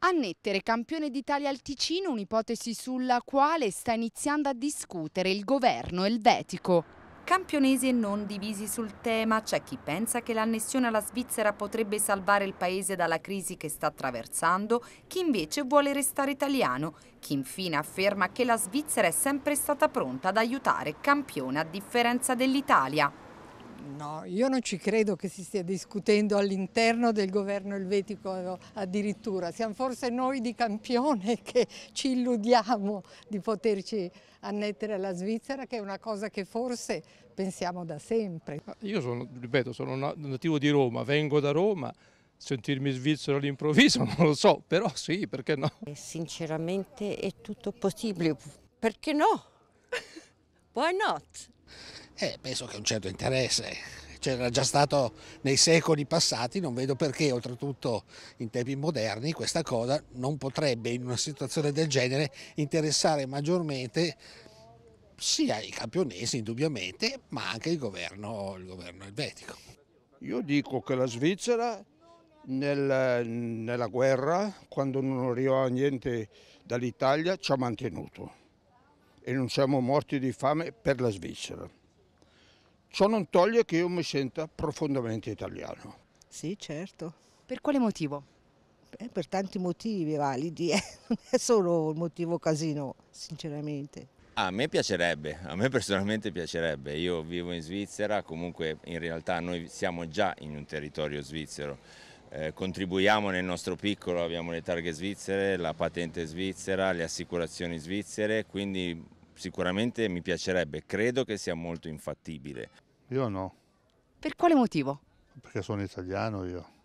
Annettere campione d'Italia al Ticino, un'ipotesi sulla quale sta iniziando a discutere il governo elvetico campionesi e non divisi sul tema. C'è chi pensa che l'annessione alla Svizzera potrebbe salvare il paese dalla crisi che sta attraversando, chi invece vuole restare italiano, chi infine afferma che la Svizzera è sempre stata pronta ad aiutare campione a differenza dell'Italia. No, io non ci credo che si stia discutendo all'interno del governo elvetico addirittura, siamo forse noi di campione che ci illudiamo di poterci annettere alla Svizzera che è una cosa che forse pensiamo da sempre. Io sono, ripeto, sono nativo di Roma, vengo da Roma, sentirmi svizzero all'improvviso non lo so, però sì, perché no? Eh, sinceramente è tutto possibile, perché no? Why not? Eh, penso che un certo interesse c'era cioè, già stato nei secoli passati, non vedo perché oltretutto in tempi moderni questa cosa non potrebbe in una situazione del genere interessare maggiormente sia i campionesi indubbiamente, ma anche il governo, il governo elvetico. Io dico che la Svizzera nel, nella guerra, quando non arrivava niente dall'Italia, ci ha mantenuto e non siamo morti di fame per la Svizzera. Ciò non toglie che io mi senta profondamente italiano. Sì, certo. Per quale motivo? Beh, per tanti motivi validi, eh. non è solo il motivo casino, sinceramente. A me piacerebbe, a me personalmente piacerebbe. Io vivo in Svizzera, comunque in realtà noi siamo già in un territorio svizzero. Eh, contribuiamo nel nostro piccolo, abbiamo le targhe svizzere, la patente svizzera, le assicurazioni svizzere, quindi sicuramente mi piacerebbe, credo che sia molto infattibile. Io no. Per quale motivo? Perché sono italiano io.